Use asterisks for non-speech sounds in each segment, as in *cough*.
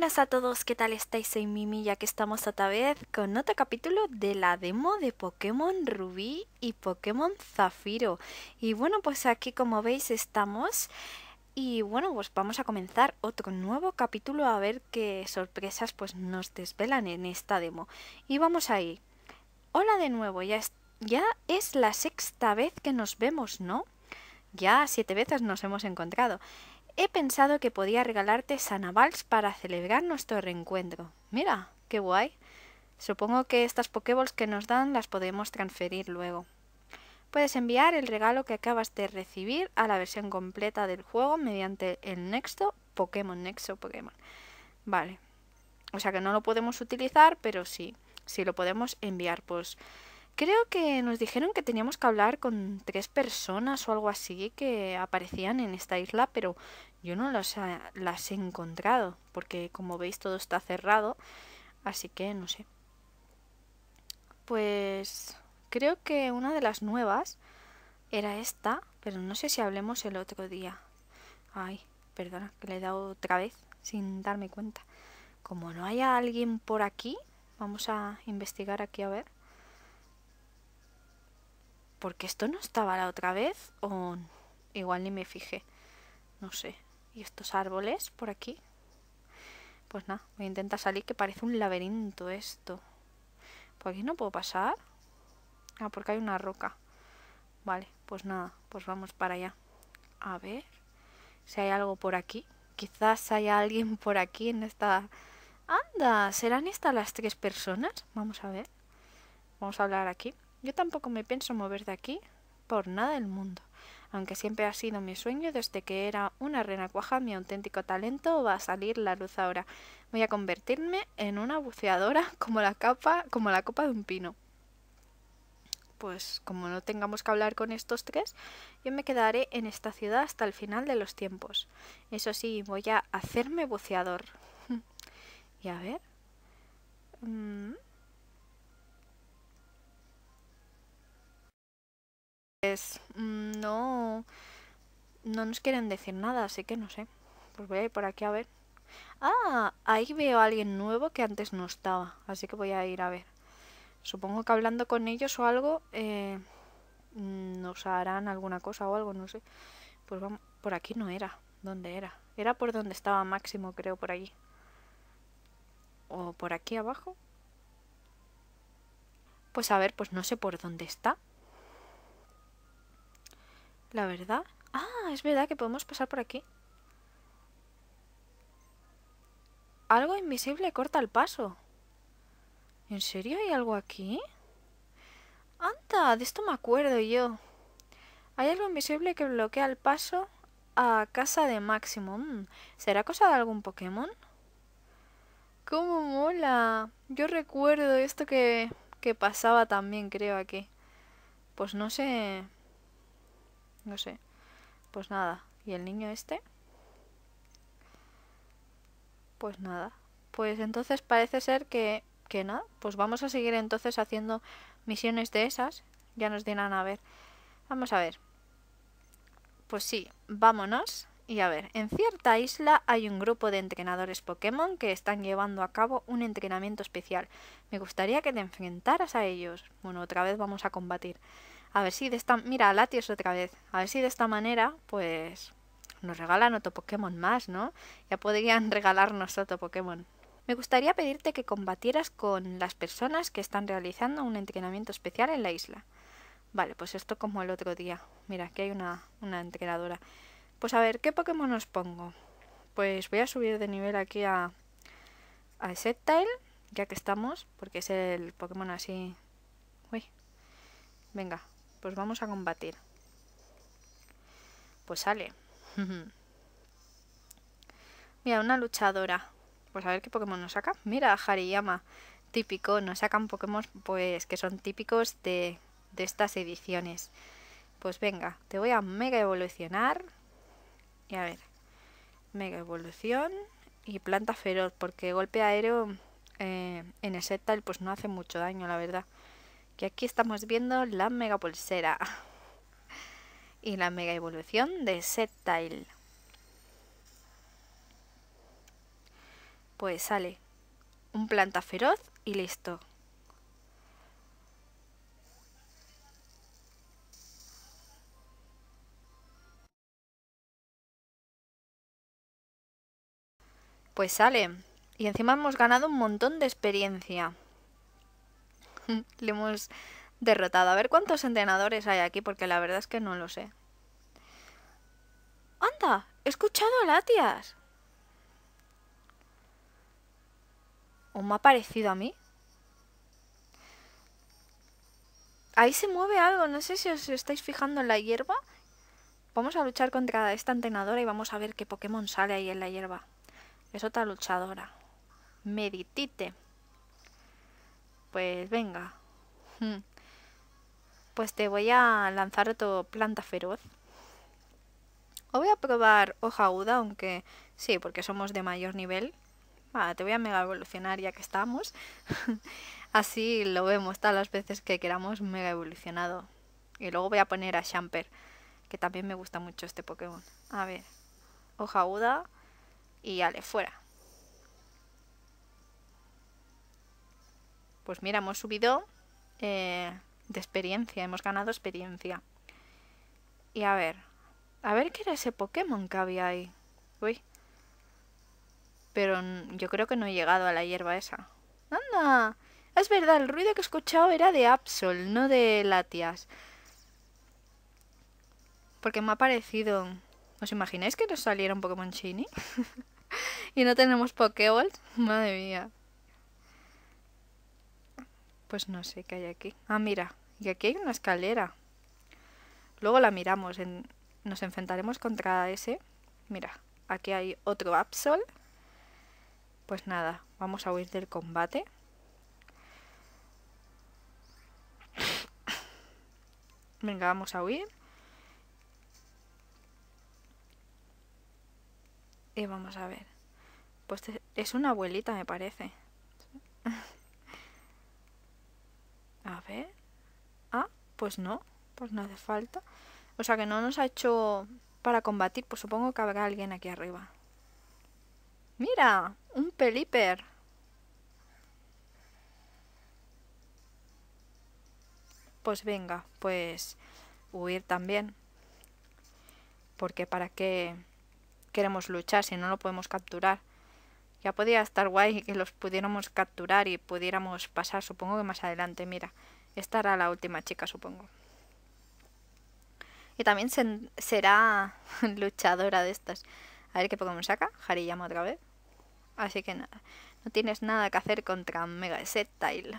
buenas a todos, ¿qué tal estáis? Soy Mimi, ya que estamos otra vez con otro capítulo de la demo de Pokémon Rubí y Pokémon Zafiro. Y bueno, pues aquí como veis estamos y bueno, pues vamos a comenzar otro nuevo capítulo a ver qué sorpresas pues nos desvelan en esta demo. Y vamos ahí. Hola de nuevo, ya es, ya es la sexta vez que nos vemos, ¿no? Ya siete veces nos hemos encontrado. He pensado que podía regalarte Sanavals para celebrar nuestro reencuentro. Mira, qué guay. Supongo que estas Pokéballs que nos dan las podemos transferir luego. Puedes enviar el regalo que acabas de recibir a la versión completa del juego mediante el Nexo Pokémon, Nexo Pokémon. Vale. O sea que no lo podemos utilizar, pero sí, sí lo podemos enviar. Pues Creo que nos dijeron que teníamos que hablar con tres personas o algo así que aparecían en esta isla, pero yo no eh, las, he encontrado, porque como veis todo está cerrado, así que no sé. Pues creo que una de las nuevas era esta, pero no sé si hablemos el otro día. Ay, perdona, que le he dado otra vez sin darme cuenta. Como no haya alguien por aquí, vamos a investigar aquí a ver porque esto no estaba la otra vez o igual ni me fijé, no sé. ¿Y estos árboles por aquí? Pues nada, voy a intentar salir que parece un laberinto esto. ¿Por aquí no puedo pasar? Ah, porque hay una roca. Vale, pues nada, pues vamos para allá. A ver si hay algo por aquí. Quizás haya alguien por aquí en esta... Anda, ¿serán estas las tres personas? Vamos a ver. Vamos a hablar aquí. Yo tampoco me pienso mover de aquí por nada del mundo, aunque siempre ha sido mi sueño desde que era una cuaja, mi auténtico talento va a salir la luz ahora. Voy a convertirme en una buceadora *laughs* como la capa, como la copa de un pino. Pues como no tengamos que hablar con estos tres, yo me quedaré en esta ciudad hasta el final de los tiempos. Eso sí, voy a hacerme buceador. *laughs* y a ver. Mm. Pues mm, no, no nos quieren decir nada, así que no sé. Pues voy a ir por aquí a ver. Ah, ahí veo a alguien nuevo que antes no estaba, así que voy a ir a ver. Supongo que hablando con ellos o algo, eh, mm, nos harán alguna cosa o algo, no sé. Pues vamos, por aquí no era, ¿dónde era? Era por donde estaba Máximo, creo, por allí. ¿O por aquí abajo? Pues a ver, pues no sé por dónde está. La verdad. Ah, es verdad que podemos pasar por aquí. Algo invisible corta el paso. ¿En serio hay algo aquí? Anda, de esto me acuerdo yo. Hay algo invisible que bloquea el paso a casa de Maximum. Mm, ¿Será cosa de algún Pokémon? ¡Cómo mola! Yo recuerdo esto que, que pasaba también, creo, aquí. Pues no sé... No sé. Pues nada. ¿Y el niño este? Pues nada. Pues entonces parece ser que, que nada. Pues vamos a seguir entonces haciendo misiones de esas. Ya nos dirán a ver. Vamos a ver. Pues sí, vámonos. Y a ver, en cierta isla hay un grupo de entrenadores Pokémon que están llevando a cabo un entrenamiento especial. Me gustaría que te enfrentaras a ellos. Bueno, otra vez vamos a combatir a ver si de esta... Mira, Latios otra vez. A ver si de esta manera, pues... Nos regalan otro Pokémon más, ¿no? Ya podrían *laughs* regalarnos otro Pokémon. Me gustaría pedirte que combatieras con las personas que están realizando un entrenamiento especial en la isla. Vale, pues esto como el otro día. Mira, aquí hay una, una entrenadora. Pues a ver, ¿qué Pokémon os pongo? Pues voy a subir de nivel aquí a... A Sceptile, ya que estamos, porque es el Pokémon así... Uy. Venga, pues vamos a combatir. Pues sale. *laughs* Mira, una luchadora. Pues a ver qué Pokémon nos saca. Mira, Hariyama. Típico. Nos sacan Pokémon pues que son típicos de, estas ediciones. Pues venga, te voy a mega evolucionar. Y a ver. Mega evolución. Y planta feroz. Porque golpe aéreo eh, en Sceptile pues no hace mucho daño, la verdad. Y aquí estamos viendo la mega pulsera *laughs* y la mega evolución de Z-Tile. Pues sale un planta feroz y listo. Pues sale. Y encima hemos ganado un montón de experiencia. *laughs* Le hemos derrotado. A ver cuántos entrenadores hay aquí, porque la verdad es que no lo sé. ¡Anda! ¡He escuchado a Latias! ¿O me ha parecido a mí? Ahí se mueve algo, no sé si os estáis fijando en la hierba. Vamos a luchar contra esta entrenadora y vamos a ver qué Pokémon sale ahí en la hierba. Es otra luchadora. Meditite pues venga. Hmm. Pues te voy a lanzar otro planta feroz. O voy a probar hoja aguda, aunque sí, porque somos de mayor nivel. Vale, te voy a mega evolucionar ya que estamos. *laughs* Así lo vemos todas las veces que queramos mega evolucionado. Y luego voy a poner a Shamper, que también me gusta mucho este Pokémon. A ver, hoja aguda y ale, fuera. Pues mira, hemos subido eh, de experiencia, hemos ganado experiencia. Y a ver, a ver qué era ese Pokémon que había ahí. Uy. Pero yo creo que no he llegado a la hierba esa. ¡Anda! Es verdad, el ruido que he escuchado era de Absol, no de Latias. Porque me ha parecido... ¿Os imagináis que nos saliera un Pokémon Shiny? *laughs* y no tenemos Pokéballs. Madre mía. Pues no sé qué hay aquí. Ah, mira, y aquí hay una escalera. Luego la miramos, nos enfrentaremos contra ese. Mira, aquí hay otro Absol. Pues nada, vamos a huir del combate. Venga, vamos a huir. Y vamos a ver. Pues es una abuelita, me parece. A ver. Ah, pues no. Pues no hace falta. O sea que no nos ha hecho para combatir. Pues supongo que habrá alguien aquí arriba. ¡Mira! ¡Un peliper! Pues venga, pues huir también. Porque para qué queremos luchar si no lo podemos capturar. Ya podía estar guay que los pudiéramos capturar y pudiéramos pasar, supongo que más adelante. Mira, esta era la última chica, supongo. Y también será *laughs* luchadora de estas. A ver qué Pokémon saca. Harillama otra vez. Así que nada. No tienes nada que hacer contra Mega Sceptile.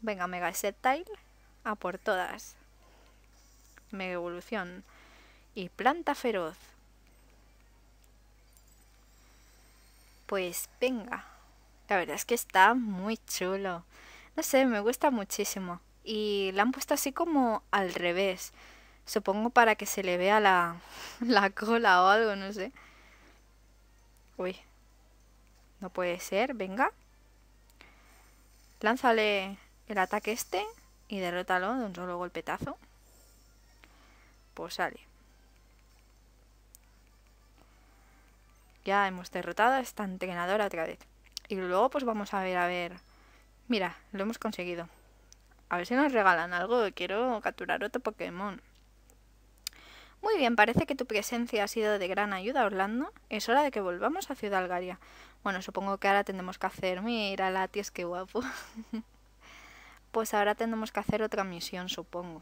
Venga, Mega Sceptile. A por todas. Mega Evolución. Y Planta Feroz. pues venga. La verdad es que está muy chulo. No sé, me gusta muchísimo. Y la han puesto así como al revés. Supongo para que se le vea la, *laughs* cola o algo, no sé. Uy. No puede ser, venga. Lánzale el ataque este y derrótalo de un solo golpetazo. Pues sale. ya ah, hemos derrotado a esta entrenadora otra vez. Y luego pues vamos a ver, a ver. Mira, lo hemos conseguido. A ver si nos regalan algo. Quiero capturar otro Pokémon. Muy bien, parece que tu presencia ha sido de gran ayuda, Orlando. Es hora de que volvamos a Ciudad Algaria. Bueno, supongo que ahora tenemos que hacer... Mira, Latias, qué guapo. *laughs* pues ahora tenemos que hacer otra misión, supongo.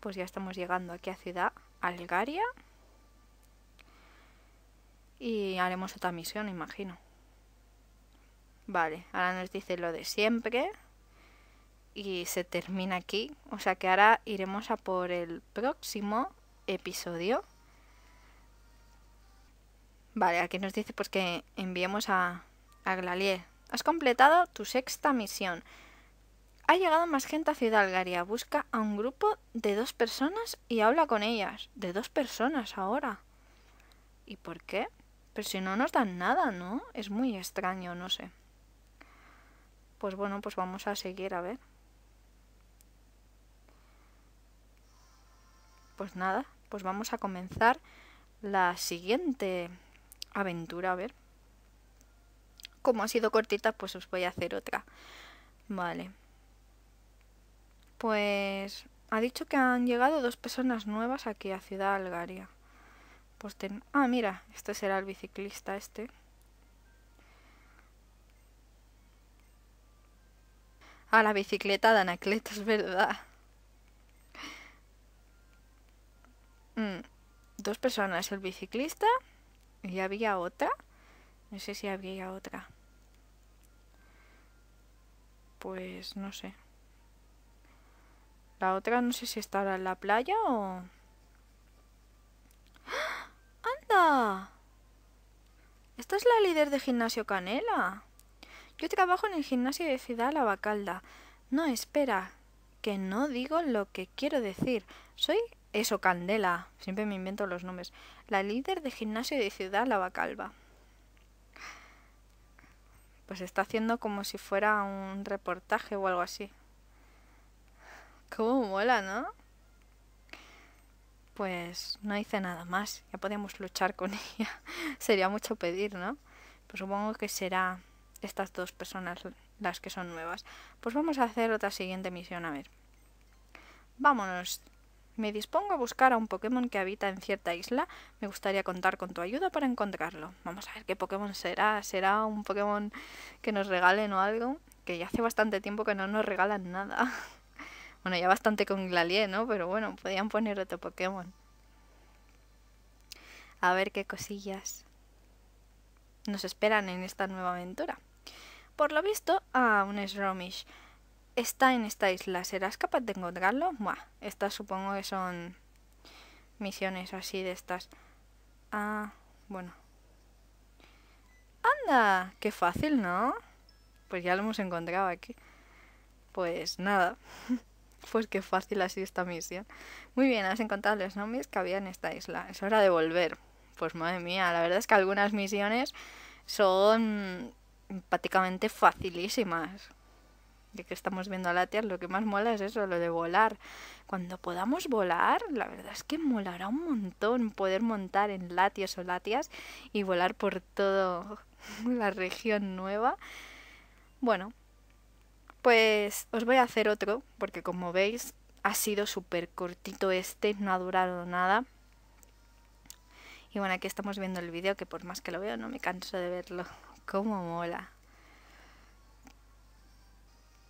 Pues ya estamos llegando aquí a Ciudad Algaria. Y haremos otra misión, imagino. Vale, ahora nos dice lo de siempre. Y se termina aquí. O sea que ahora iremos a por el próximo episodio. Vale, aquí nos dice pues que enviemos a, a Glalier. Has completado tu sexta misión. Ha llegado más gente a Ciudad Algaria. Busca a un grupo de dos personas y habla con ellas. De dos personas ahora. ¿Y por qué? Pero si no nos dan nada, ¿no? Es muy extraño, no sé. Pues bueno, pues vamos a seguir a ver. Pues nada, pues vamos a comenzar la siguiente aventura, a ver. Como ha sido cortita, pues os voy a hacer otra. Vale. Pues ha dicho que han llegado dos personas nuevas aquí a Ciudad Algaria. Pues ah, mira, este será el biciclista este. Ah, la bicicleta de Anacleto, es verdad. Mm, dos personas, el biciclista y había otra. No sé si había otra. Pues no sé. La otra no sé si estará en la playa o... ¡Ah! Esta es la líder de Gimnasio Canela. Yo trabajo en el gimnasio de Ciudad La Bacalda. No, espera, que no digo lo que quiero decir. Soy eso, Candela. Siempre me invento los nombres. La líder de gimnasio de Ciudad La Pues está haciendo como si fuera un reportaje o algo así. Cómo mola, ¿no? pues no hice nada más. Ya podíamos luchar con *laughs* ella. Sería mucho pedir, ¿no? Pues supongo que será estas dos personas las que son nuevas. Pues vamos a hacer otra siguiente misión, a ver. Vámonos. Me dispongo a buscar a un Pokémon que habita en cierta isla. Me gustaría contar con tu ayuda para encontrarlo. Vamos a ver qué Pokémon será. ¿Será un Pokémon que nos regalen o algo? Que ya hace bastante tiempo que no nos regalan nada. *laughs* Bueno, ya bastante con Glalie, ¿no? Pero bueno, podían poner otro Pokémon. A ver qué cosillas nos esperan en esta nueva aventura. Por lo visto, a ah, un Sromish está en esta isla. ¿Serás capaz de encontrarlo? Buah, estas supongo que son misiones así de estas. Ah, bueno. ¡Anda! ¡Qué fácil, ¿no? Pues ya lo hemos encontrado aquí. Pues nada. *laughs* Pues qué fácil ha sido esta misión. Muy bien, has encontrado los zombies que había en esta isla. Es hora de volver. Pues madre mía, la verdad es que algunas misiones son prácticamente facilísimas. Ya que estamos viendo a lo que más mola es eso, lo de volar. Cuando podamos volar, la verdad es que molará un montón poder montar en latias o latias y volar por toda la región nueva. Bueno, pues os voy a hacer otro, porque como veis ha sido súper cortito este, no ha durado nada. Y bueno, aquí estamos viendo el vídeo, que por más que lo veo no me canso de verlo. ¡Cómo mola!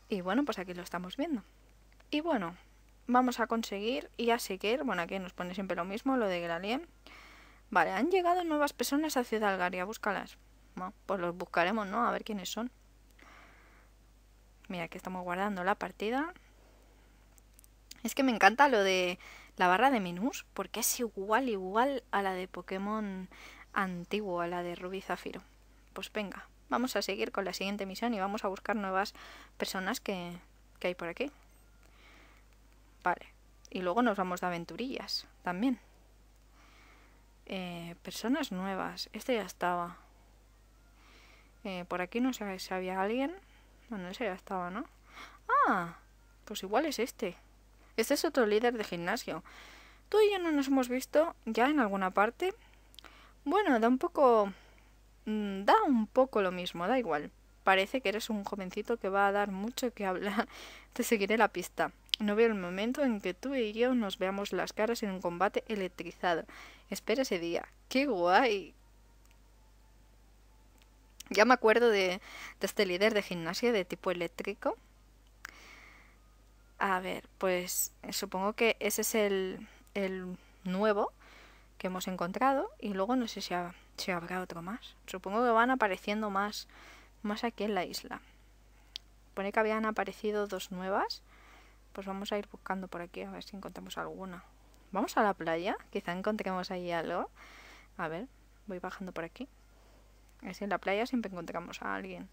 Y bueno, pues aquí lo estamos viendo. Y bueno, vamos a conseguir y a seguir. Bueno, aquí nos pone siempre lo mismo, lo de Gralien. Vale, han llegado nuevas personas a Ciudad Algaria, búscalas. Bueno, pues los buscaremos, ¿no? A ver quiénes son. Mira, que estamos guardando la partida. Es que me encanta lo de la barra de menús, porque es igual, igual a la de Pokémon antiguo, a la de Rubí Zafiro. Pues venga, vamos a seguir con la siguiente misión y vamos a buscar nuevas personas que, hay por aquí. Vale. Y luego nos vamos de aventurillas también. Eh, personas nuevas. Este ya estaba. Eh, por aquí no sé si había alguien. Bueno, ese ya estaba, ¿no? Ah, pues igual es este. Este es otro líder de gimnasio. ¿Tú y yo no nos hemos visto ya en alguna parte? Bueno, da un poco... Mm, da un poco lo mismo, da igual. Parece que eres un jovencito que va a dar mucho que hablar. *laughs* Te seguiré la pista. No veo el momento en que tú y yo nos veamos las caras en un combate electrizado. Espera ese día. ¡Qué guay! Ya me acuerdo de, este líder de gimnasia de tipo eléctrico. A ver, pues eh, supongo que ese es el, nuevo que hemos encontrado y luego no sé si, ha, si, habrá otro más. Supongo que van apareciendo más, más aquí en la isla. Pone que habían aparecido dos nuevas. Pues vamos a ir buscando por aquí a ver si encontramos alguna. Vamos a la playa, quizá encontremos ahí algo. A ver, voy bajando por aquí. Es en la playa siempre encontramos a alguien.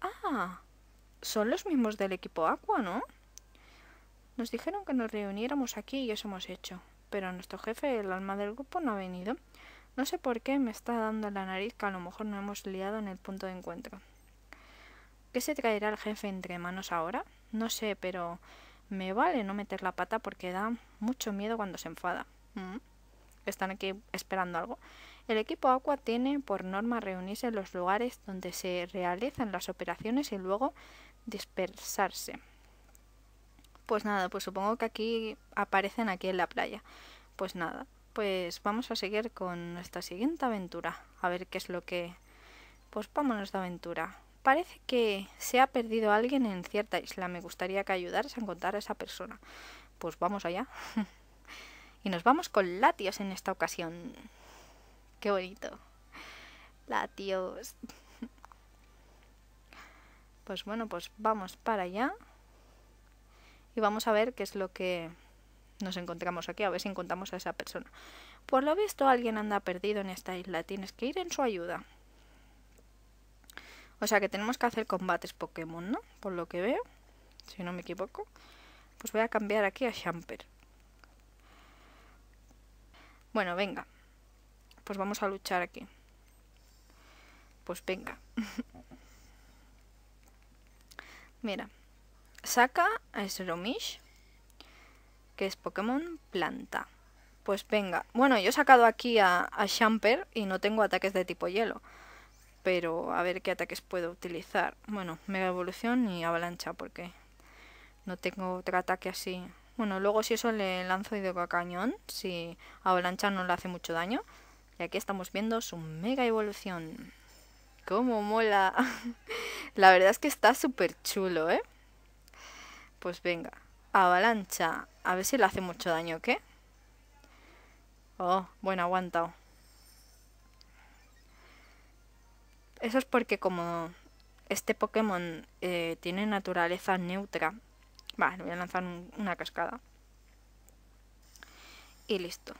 Ah, son los mismos del equipo Aqua, ¿no? Nos dijeron que nos reuniéramos aquí y eso hemos hecho. Pero nuestro jefe, el alma del grupo, no ha venido. No sé por qué me está dando la nariz que a lo mejor no hemos liado en el punto de encuentro. ¿Qué se traerá el jefe entre manos ahora? No sé, pero me vale no meter la pata porque da mucho miedo cuando se enfada. Mm están aquí esperando algo. El equipo Aqua tiene por norma reunirse en los lugares donde se realizan las operaciones y luego dispersarse. Pues nada, pues supongo que aquí aparecen aquí en la playa. Pues nada, pues vamos a seguir con nuestra siguiente aventura. A ver qué es lo que... Pues vámonos de aventura. Parece que se ha perdido alguien en cierta isla. Me gustaría que ayudaras a encontrar a esa persona. Pues vamos allá. *laughs* Y nos vamos con Latios en esta ocasión. Qué bonito. Latios. *laughs* Pues bueno, pues vamos para allá. Y vamos a ver qué es lo que nos encontramos aquí, a ver si encontramos a esa persona. Por lo visto alguien anda perdido en esta isla, tienes que ir en su ayuda. O sea que tenemos que hacer combates Pokémon, ¿no? Por lo que veo, si no me equivoco. Pues voy a cambiar aquí a Champer. Bueno, venga. Pues vamos a luchar aquí. Pues venga. *laughs* Mira. Saca a Slomish. Que es Pokémon planta. Pues venga. Bueno, yo he sacado aquí a, a Champer y no tengo ataques de tipo hielo. Pero a ver qué ataques puedo utilizar. Bueno, Mega Evolución y Avalancha porque no tengo otro ataque así bueno, luego si eso le lanzo de cañón, si avalancha no le hace mucho daño. Y aquí estamos viendo su mega evolución. ¡Cómo mola! *laughs* La verdad es que está súper chulo, ¿eh? Pues venga, avalancha. A ver si le hace mucho daño, ¿qué? Oh, bueno, aguanta. Eso es porque como este Pokémon eh, tiene naturaleza neutra, Vale, voy a lanzar una cascada. Y listo.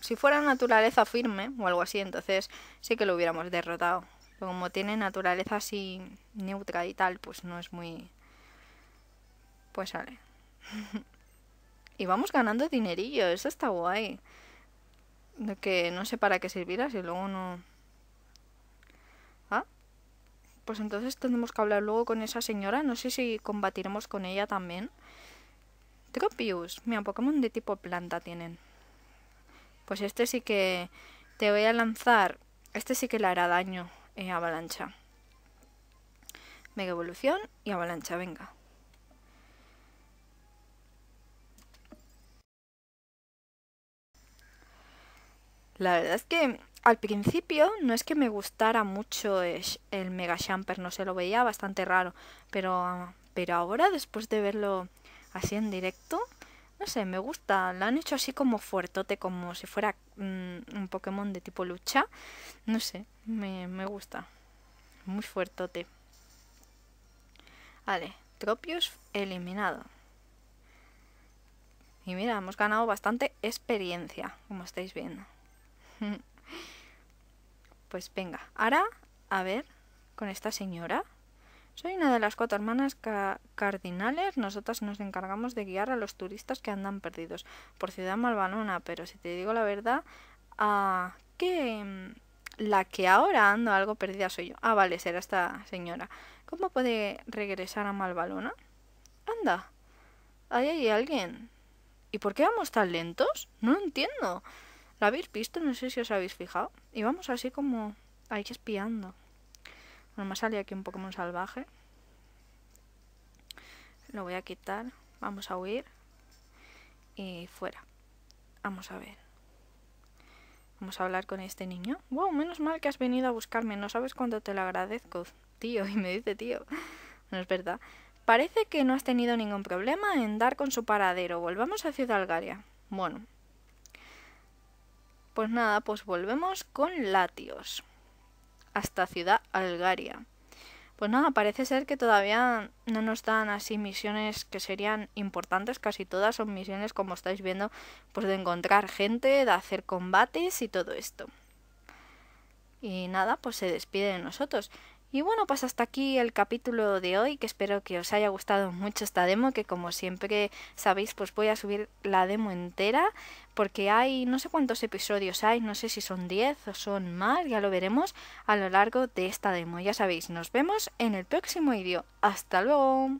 Si fuera naturaleza firme o algo así, entonces sí que lo hubiéramos derrotado. Pero como tiene naturaleza así neutra y tal, pues no es muy... Pues sale. *laughs* y vamos ganando dinerillo, eso está guay. De que no sé para qué servirá si luego no pues entonces tendremos que hablar luego con esa señora. No sé si combatiremos con ella también. Tropius. Mira, Pokémon de tipo planta tienen. Pues este sí que te voy a lanzar. Este sí que le hará daño eh, avalancha. Mega evolución y avalancha, venga. La verdad es que al principio no es que me gustara mucho el Mega Shamper, no se sé, lo veía bastante raro, pero, pero ahora después de verlo así en directo, no sé, me gusta, lo han hecho así como fuertote, como si fuera mm, un Pokémon de tipo lucha, no sé, me, me gusta, muy fuertote. Vale, Tropius eliminado. Y mira, hemos ganado bastante experiencia, como estáis viendo. *laughs* Pues venga, ahora, a ver, con esta señora. Soy una de las cuatro hermanas cardinales. Nosotras nos encargamos de guiar a los turistas que andan perdidos por Ciudad Malvalona, Pero si te digo la verdad, ah, que mm, la que ahora ando algo perdida soy yo. Ah, vale, será esta señora. ¿Cómo puede regresar a Malvalona? Anda, ahí hay alguien. ¿Y por qué vamos tan lentos? No lo entiendo. ¿Lo habéis visto? No sé si os habéis fijado. Y vamos así como ahí espiando. Nomás me sale aquí un Pokémon salvaje. Lo voy a quitar. Vamos a huir. Y fuera. Vamos a ver. Vamos a hablar con este niño. Wow, menos mal que has venido a buscarme. No sabes cuánto te lo agradezco, tío. *laughs* Y me dice tío. No es verdad. Parece que no has tenido ningún problema en dar con su paradero. Volvamos a Ciudad Algaria. Bueno, pues nada, pues volvemos con Latios. Hasta Ciudad Algaria. Pues nada, parece ser que todavía no nos dan así misiones que serían importantes. Casi todas son misiones, como estáis viendo, pues de encontrar gente, de hacer combates y todo esto. Y nada, pues se despide de nosotros. Y bueno, pues hasta aquí el capítulo de hoy, que espero que os haya gustado mucho esta demo, que como siempre sabéis, pues voy a subir la demo entera, porque hay no sé cuántos episodios hay, no sé si son 10 o son más, ya lo veremos a lo largo de esta demo. Ya sabéis, nos vemos en el próximo vídeo. Hasta luego.